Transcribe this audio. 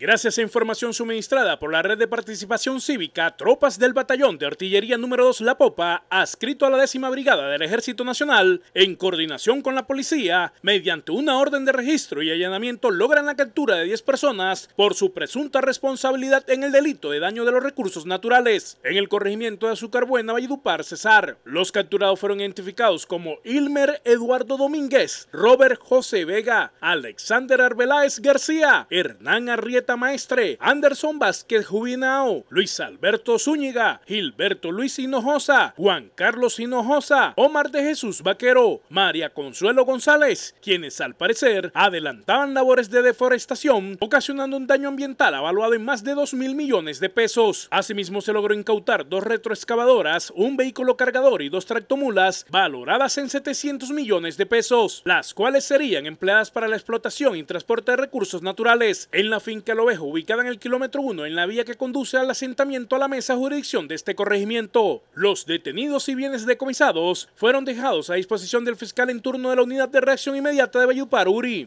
Gracias a información suministrada por la red de participación cívica, tropas del batallón de artillería número 2 La Popa, adscrito a la décima brigada del Ejército Nacional, en coordinación con la policía, mediante una orden de registro y allanamiento logran la captura de 10 personas por su presunta responsabilidad en el delito de daño de los recursos naturales en el corregimiento de Azúcar Buena, Valledupar, Cesar. Los capturados fueron identificados como Ilmer Eduardo Domínguez, Robert José Vega, Alexander Arbeláez García, Hernán Arrieta Maestre, Anderson Vázquez Jubinao, Luis Alberto Zúñiga, Gilberto Luis Hinojosa, Juan Carlos Hinojosa, Omar de Jesús Vaquero, María Consuelo González, quienes al parecer adelantaban labores de deforestación, ocasionando un daño ambiental avaluado en más de 2 mil millones de pesos. Asimismo, se logró incautar dos retroexcavadoras, un vehículo cargador y dos tractomulas valoradas en 700 millones de pesos, las cuales serían empleadas para la explotación y transporte de recursos naturales en la finca Ovejo, ubicada en el kilómetro 1, en la vía que conduce al asentamiento a la mesa jurisdicción de este corregimiento. Los detenidos y bienes decomisados fueron dejados a disposición del fiscal en turno de la Unidad de Reacción Inmediata de Bayupar Uri.